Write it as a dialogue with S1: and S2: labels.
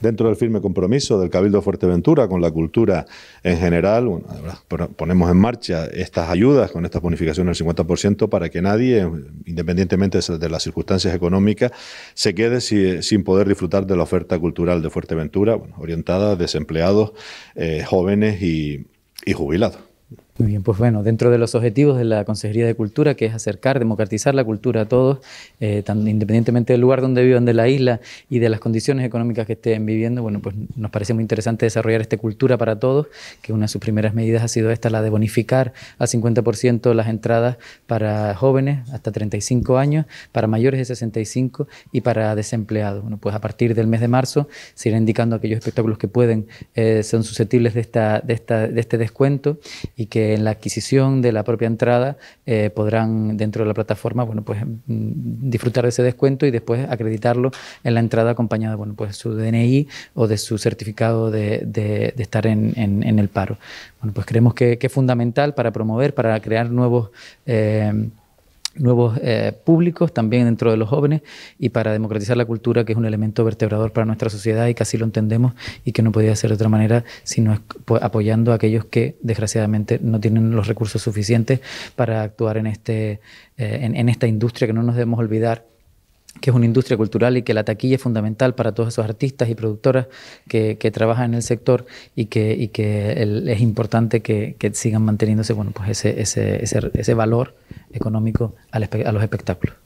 S1: dentro del firme compromiso del Cabildo Fuerteventura con la cultura en general, ponemos en marcha estas ayudas con estas bonificaciones del 50% para que nadie, independientemente de las circunstancias económicas, se quede sin poder disfrutar de la oferta cultural de Fuerteventura, bueno, orientada a desempleados, eh, jóvenes y jubilados.
S2: Muy bien, pues bueno, dentro de los objetivos de la Consejería de Cultura, que es acercar, democratizar la cultura a todos, eh, independientemente del lugar donde vivan de la isla y de las condiciones económicas que estén viviendo, bueno, pues nos parece muy interesante desarrollar esta cultura para todos, que una de sus primeras medidas ha sido esta, la de bonificar al 50% las entradas para jóvenes hasta 35 años, para mayores de 65 y para desempleados. Bueno, pues a partir del mes de marzo se indicando aquellos espectáculos que pueden, eh, son susceptibles de, esta, de, esta, de este descuento y que en la adquisición de la propia entrada eh, podrán dentro de la plataforma bueno, pues, mm, disfrutar de ese descuento y después acreditarlo en la entrada acompañada bueno, pues, su DNI o de su certificado de, estar en, el paro. Bueno, pues creemos que, es fundamental para promover, para crear nuevos... Eh, nuevos eh, públicos, también dentro de los jóvenes, y para democratizar la cultura, que es un elemento vertebrador para nuestra sociedad y casi lo entendemos y que no podía ser de otra manera, sino pues, apoyando a aquellos que desgraciadamente no tienen los recursos suficientes para actuar en, este, eh, en, esta industria que no nos debemos olvidar que es una industria cultural y que la taquilla es fundamental para todos esos artistas y productoras que, trabajan en el sector y que, y que es importante que, sigan manteniéndose bueno, pues ese, ese, ese valor económico a los espectáculos.